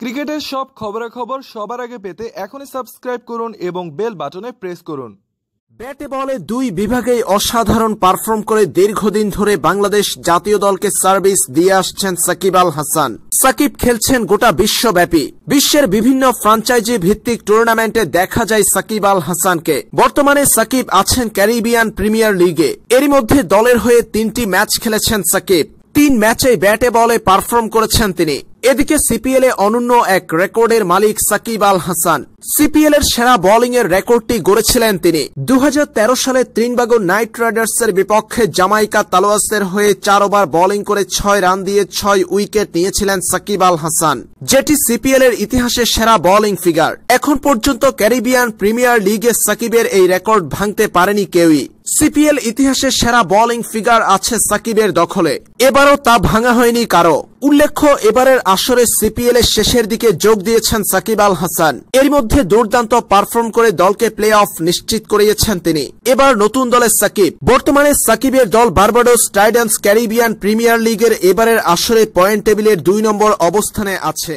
ক্রিকেটের সব খবরাখবর সবার আগে পেতে এখনই সাবস্ক্রাইব করুন এবং বেল বাটনে প্রেস করুন ব্যাটে বলে দুই বিভাগেই অসাধারণ পারফর্ম করে দীর্ঘদিন ধরে বাংলাদেশ জাতীয় দলকে সার্ভিস দিয়ে আসছেন সাকিব আল হাসান সাকিব খেলছেন গোটা বিশ্বব্যাপী বিশ্বের বিভিন্ন ফ্রাঞ্চাইজি ভিত্তিক টুর্নামেন্টে দেখা যায় সাকিব আল হাসানকে বর্তমানে সাকিব আছেন ক্যারিবিয়ান প্রিমিয়ার লিগে এরই মধ্যে দলের হয়ে তিনটি ম্যাচ খেলেছেন সাকিব তিন ম্যাচে ব্যাটে বলে পারফর্ম করেছেন তিনি এদিকে সিপিএল এ অনন্য এক রেকর্ডের মালিক সাকিব আল হাসান সিপিএল এর সেরা বোলিং এর রেকর্ডটি গড়েছিলেন তিনি দু সালে ত্রিনবাগো নাইট রাইডার্স এর বিপক্ষে জামাইকা তালোয়াসের হয়ে চার ওভার বোলিং করে ছয় রান দিয়ে ছয় উইকেট নিয়েছিলেন সাকিব আল হাসান যেটি সিপিএল এর ইতিহাসে সেরা বোলিং ফিগার এখন পর্যন্ত ক্যারিবিয়ান প্রিমিয়ার লিগে সাকিবের এই রেকর্ড ভাঙতে পারেনি কেউই সিপিএল ইতিহাসের সেরা বোলিং ফিগার আছে সাকিবের দখলে এবারও তা ভাঙা হয়নি কারো উল্লেখ্য এবারের আসরে সিপিএল এর শেষের দিকে যোগ দিয়েছেন সাকিব আল হাসান এর মধ্যে দুর্দান্ত পারফর্ম করে দলকে প্লে অফ নিশ্চিত করিয়েছেন তিনি এবার নতুন দলের সাকিব বর্তমানে সাকিবের দল বার্বাডোস টাইডান্স ক্যারিবিয়ান প্রিমিয়ার লিগের এবারের আসরে পয়েন্ট টেবিলের দুই নম্বর অবস্থানে আছে